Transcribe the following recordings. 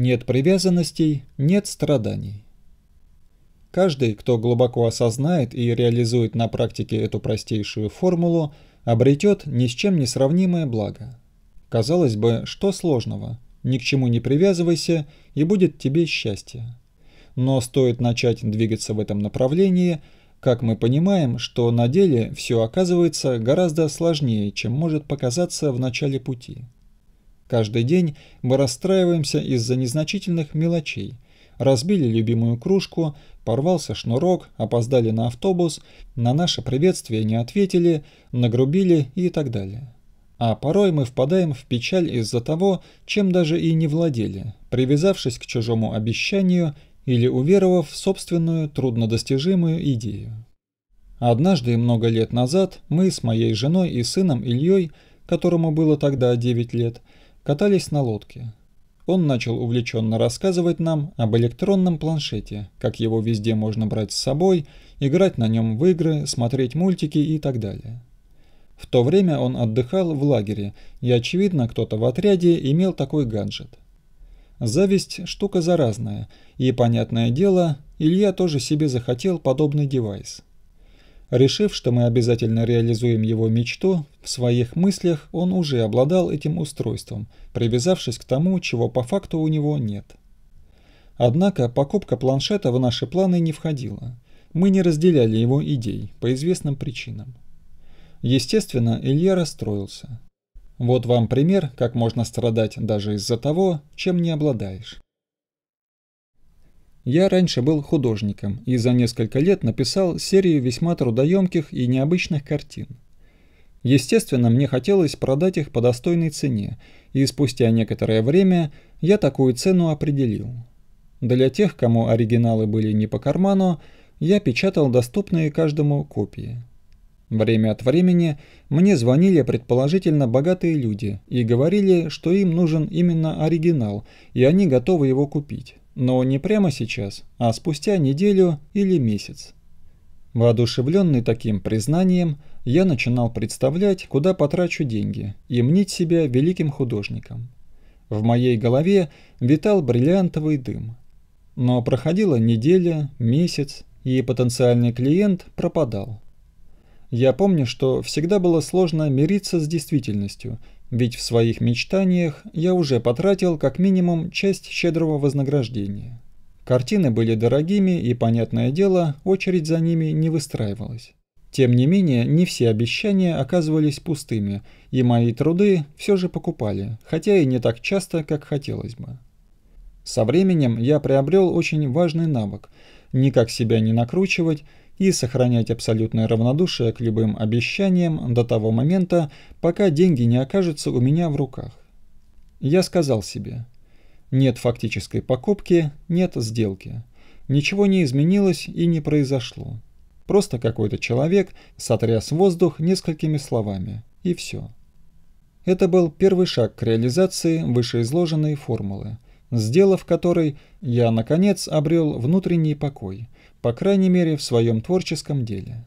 Нет привязанностей, нет страданий. Каждый, кто глубоко осознает и реализует на практике эту простейшую формулу, обретет ни с чем не сравнимое благо. Казалось бы, что сложного? Ни к чему не привязывайся, и будет тебе счастье. Но стоит начать двигаться в этом направлении, как мы понимаем, что на деле все оказывается гораздо сложнее, чем может показаться в начале пути. Каждый день мы расстраиваемся из-за незначительных мелочей. Разбили любимую кружку, порвался шнурок, опоздали на автобус, на наше приветствие не ответили, нагрубили и так далее. А порой мы впадаем в печаль из-за того, чем даже и не владели, привязавшись к чужому обещанию или уверовав в собственную труднодостижимую идею. Однажды много лет назад мы с моей женой и сыном Ильей, которому было тогда 9 лет, катались на лодке. Он начал увлеченно рассказывать нам об электронном планшете, как его везде можно брать с собой, играть на нем в игры, смотреть мультики и так далее. В то время он отдыхал в лагере, и, очевидно, кто-то в отряде имел такой гаджет. Зависть – штука заразная, и, понятное дело, Илья тоже себе захотел подобный девайс – Решив, что мы обязательно реализуем его мечту, в своих мыслях он уже обладал этим устройством, привязавшись к тому, чего по факту у него нет. Однако покупка планшета в наши планы не входила. Мы не разделяли его идей по известным причинам. Естественно, Илья расстроился. Вот вам пример, как можно страдать даже из-за того, чем не обладаешь. Я раньше был художником и за несколько лет написал серию весьма трудоемких и необычных картин. Естественно, мне хотелось продать их по достойной цене, и спустя некоторое время я такую цену определил. Для тех, кому оригиналы были не по карману, я печатал доступные каждому копии. Время от времени мне звонили предположительно богатые люди и говорили, что им нужен именно оригинал, и они готовы его купить но не прямо сейчас, а спустя неделю или месяц. Воодушевленный таким признанием, я начинал представлять, куда потрачу деньги, и мнить себя великим художником. В моей голове витал бриллиантовый дым. Но проходила неделя, месяц, и потенциальный клиент пропадал. Я помню, что всегда было сложно мириться с действительностью – ведь в своих мечтаниях я уже потратил как минимум часть щедрого вознаграждения. Картины были дорогими, и, понятное дело, очередь за ними не выстраивалась. Тем не менее, не все обещания оказывались пустыми, и мои труды все же покупали, хотя и не так часто, как хотелось бы. Со временем я приобрел очень важный навык – никак себя не накручивать и сохранять абсолютное равнодушие к любым обещаниям до того момента, пока деньги не окажутся у меня в руках. Я сказал себе, нет фактической покупки, нет сделки. Ничего не изменилось и не произошло. Просто какой-то человек сотряс воздух несколькими словами, и все. Это был первый шаг к реализации вышеизложенной формулы, сделав которой я, наконец, обрел внутренний покой – по крайней мере в своем творческом деле.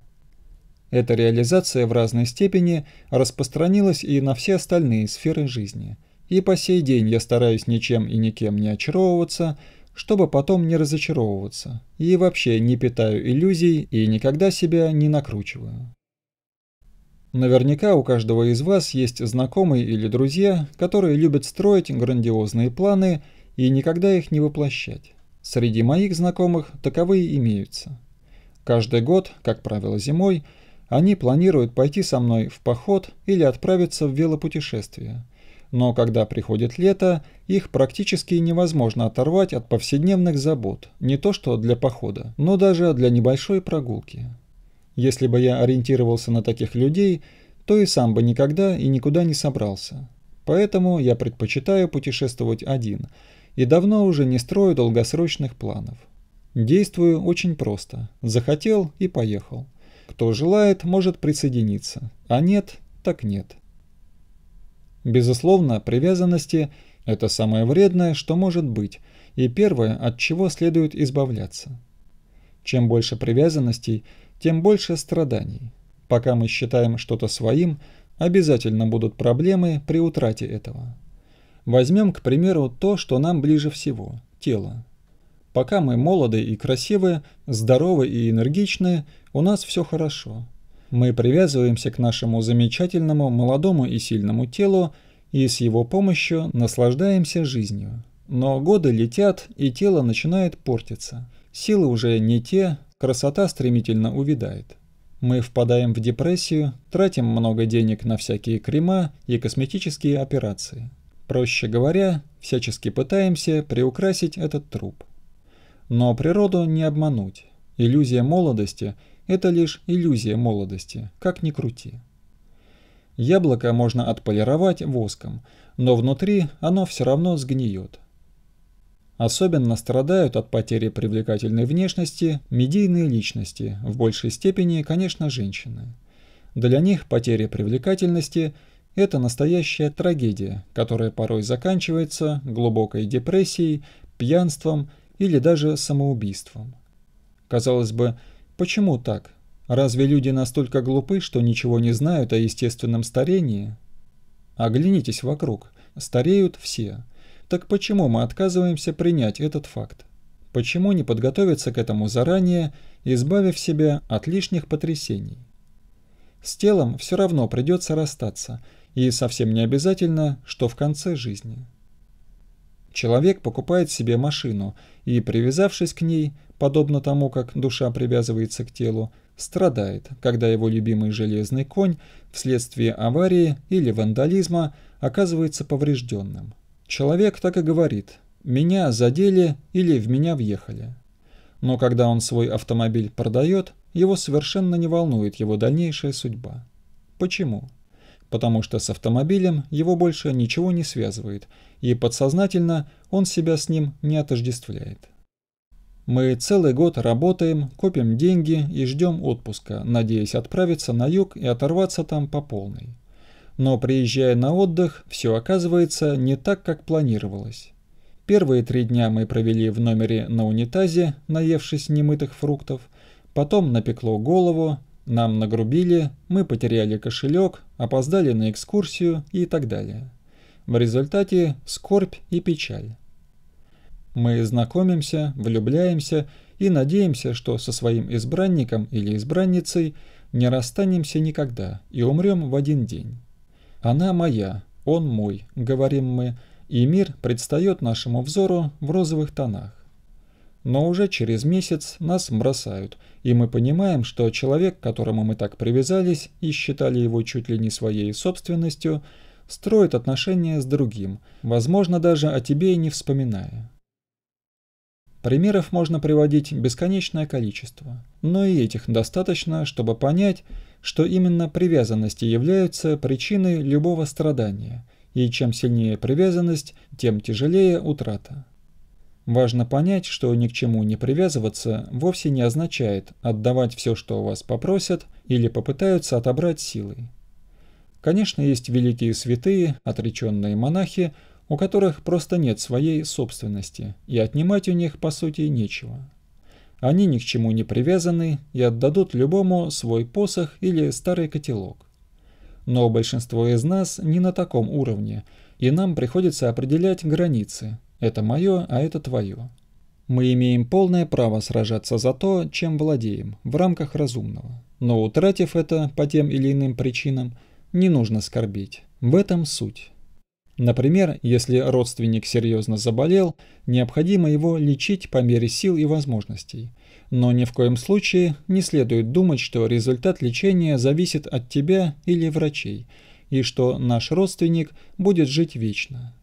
Эта реализация в разной степени распространилась и на все остальные сферы жизни, и по сей день я стараюсь ничем и никем не очаровываться, чтобы потом не разочаровываться, и вообще не питаю иллюзий и никогда себя не накручиваю. Наверняка у каждого из вас есть знакомые или друзья, которые любят строить грандиозные планы и никогда их не воплощать. Среди моих знакомых таковые имеются. Каждый год, как правило зимой, они планируют пойти со мной в поход или отправиться в велопутешествие. Но когда приходит лето, их практически невозможно оторвать от повседневных забот, не то что для похода, но даже для небольшой прогулки. Если бы я ориентировался на таких людей, то и сам бы никогда и никуда не собрался. Поэтому я предпочитаю путешествовать один – и давно уже не строю долгосрочных планов. Действую очень просто. Захотел и поехал. Кто желает, может присоединиться, а нет, так нет. Безусловно, привязанности – это самое вредное, что может быть, и первое, от чего следует избавляться. Чем больше привязанностей, тем больше страданий. Пока мы считаем что-то своим, обязательно будут проблемы при утрате этого. Возьмем, к примеру, то, что нам ближе всего – тело. Пока мы молоды и красивые, здоровы и энергичные, у нас все хорошо. Мы привязываемся к нашему замечательному, молодому и сильному телу и с его помощью наслаждаемся жизнью. Но годы летят, и тело начинает портиться. Силы уже не те, красота стремительно увядает. Мы впадаем в депрессию, тратим много денег на всякие крема и косметические операции. Проще говоря, всячески пытаемся приукрасить этот труп. Но природу не обмануть. Иллюзия молодости – это лишь иллюзия молодости, как ни крути. Яблоко можно отполировать воском, но внутри оно все равно сгниет. Особенно страдают от потери привлекательной внешности медийные личности, в большей степени, конечно, женщины. Для них потеря привлекательности – это настоящая трагедия, которая порой заканчивается глубокой депрессией, пьянством или даже самоубийством. Казалось бы, почему так? Разве люди настолько глупы, что ничего не знают о естественном старении? Оглянитесь вокруг. Стареют все. Так почему мы отказываемся принять этот факт? Почему не подготовиться к этому заранее, избавив себя от лишних потрясений? С телом все равно придется расстаться – и совсем не обязательно, что в конце жизни. Человек покупает себе машину и, привязавшись к ней, подобно тому, как душа привязывается к телу, страдает, когда его любимый железный конь вследствие аварии или вандализма оказывается поврежденным. Человек так и говорит «меня задели» или «в меня въехали». Но когда он свой автомобиль продает, его совершенно не волнует его дальнейшая судьба. Почему? потому что с автомобилем его больше ничего не связывает, и подсознательно он себя с ним не отождествляет. Мы целый год работаем, копим деньги и ждем отпуска, надеясь отправиться на юг и оторваться там по полной. Но приезжая на отдых, все оказывается не так, как планировалось. Первые три дня мы провели в номере на унитазе, наевшись немытых фруктов, потом напекло голову, нам нагрубили, мы потеряли кошелек, опоздали на экскурсию и так далее. В результате скорбь и печаль. Мы знакомимся, влюбляемся и надеемся, что со своим избранником или избранницей не расстанемся никогда и умрем в один день. Она моя, он мой, говорим мы, и мир предстает нашему взору в розовых тонах. Но уже через месяц нас бросают, и мы понимаем, что человек, к которому мы так привязались и считали его чуть ли не своей собственностью, строит отношения с другим, возможно, даже о тебе и не вспоминая. Примеров можно приводить бесконечное количество, но и этих достаточно, чтобы понять, что именно привязанности являются причиной любого страдания, и чем сильнее привязанность, тем тяжелее утрата. Важно понять, что ни к чему не привязываться вовсе не означает отдавать все, что у вас попросят или попытаются отобрать силой. Конечно, есть великие святые, отреченные монахи, у которых просто нет своей собственности, и отнимать у них, по сути, нечего. Они ни к чему не привязаны и отдадут любому свой посох или старый котелок. Но большинство из нас не на таком уровне, и нам приходится определять границы – это мое, а это твое. Мы имеем полное право сражаться за то, чем владеем, в рамках разумного. Но утратив это по тем или иным причинам, не нужно скорбить. В этом суть. Например, если родственник серьезно заболел, необходимо его лечить по мере сил и возможностей. Но ни в коем случае не следует думать, что результат лечения зависит от тебя или врачей, и что наш родственник будет жить вечно.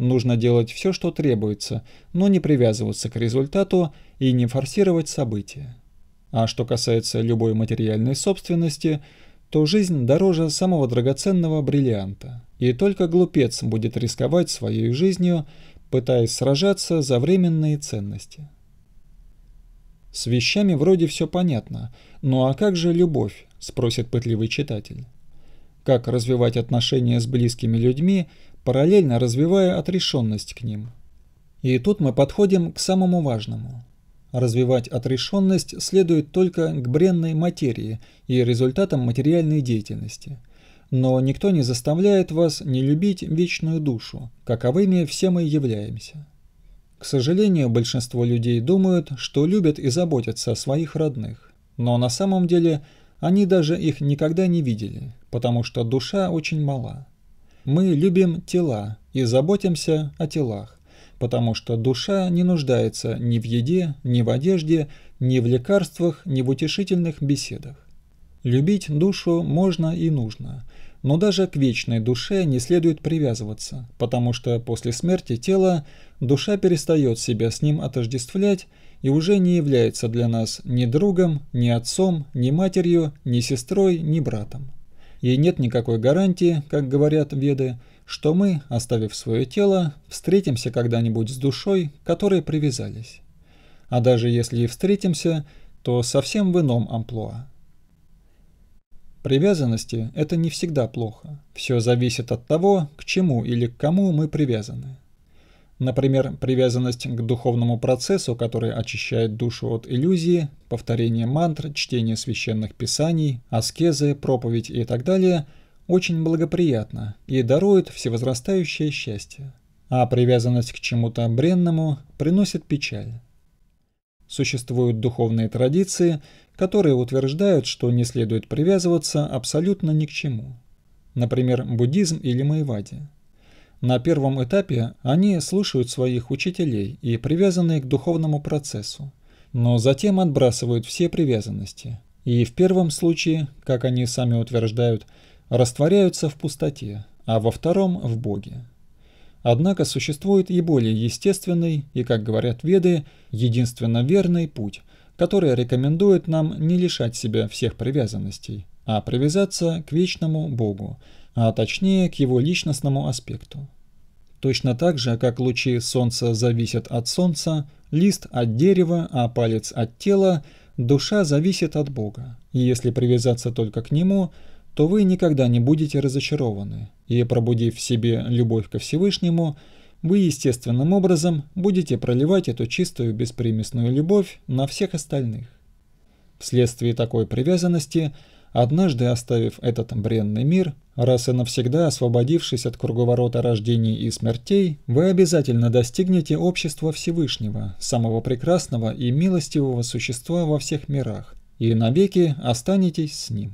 Нужно делать все, что требуется, но не привязываться к результату и не форсировать события. А что касается любой материальной собственности, то жизнь дороже самого драгоценного бриллианта. И только глупец будет рисковать своей жизнью, пытаясь сражаться за временные ценности. С вещами вроде все понятно, но ну а как же любовь, спросит пытливый читатель как развивать отношения с близкими людьми, параллельно развивая отрешенность к ним. И тут мы подходим к самому важному. Развивать отрешенность следует только к бренной материи и результатам материальной деятельности. Но никто не заставляет вас не любить вечную душу, каковыми все мы являемся. К сожалению, большинство людей думают, что любят и заботятся о своих родных, но на самом деле – они даже их никогда не видели, потому что душа очень мала. Мы любим тела и заботимся о телах, потому что душа не нуждается ни в еде, ни в одежде, ни в лекарствах, ни в утешительных беседах. Любить душу можно и нужно, но даже к вечной душе не следует привязываться, потому что после смерти тела душа перестает себя с ним отождествлять и уже не является для нас ни другом, ни отцом, ни матерью, ни сестрой, ни братом. Ей нет никакой гарантии, как говорят веды, что мы, оставив свое тело, встретимся когда-нибудь с душой, которой привязались. А даже если и встретимся, то совсем в ином амплуа. Привязанности – это не всегда плохо. Все зависит от того, к чему или к кому мы привязаны. Например, привязанность к духовному процессу, который очищает душу от иллюзии, повторение мантр, чтение священных писаний, аскезы, проповедь и так далее, очень благоприятно и дарует всевозрастающее счастье. А привязанность к чему-то бренному приносит печаль. Существуют духовные традиции, которые утверждают, что не следует привязываться абсолютно ни к чему. Например, буддизм или майвади – на первом этапе они слушают своих учителей и привязаны к духовному процессу, но затем отбрасывают все привязанности и в первом случае, как они сами утверждают, растворяются в пустоте, а во втором – в Боге. Однако существует и более естественный и, как говорят веды, единственно верный путь, который рекомендует нам не лишать себя всех привязанностей, а привязаться к вечному Богу – а точнее к его личностному аспекту. Точно так же, как лучи солнца зависят от солнца, лист от дерева, а палец от тела, душа зависит от Бога. И если привязаться только к Нему, то вы никогда не будете разочарованы, и пробудив в себе любовь ко Всевышнему, вы естественным образом будете проливать эту чистую беспримесную любовь на всех остальных. Вследствие такой привязанности – Однажды оставив этот бренный мир, раз и навсегда освободившись от круговорота рождений и смертей, вы обязательно достигнете общества Всевышнего, самого прекрасного и милостивого существа во всех мирах, и навеки останетесь с ним.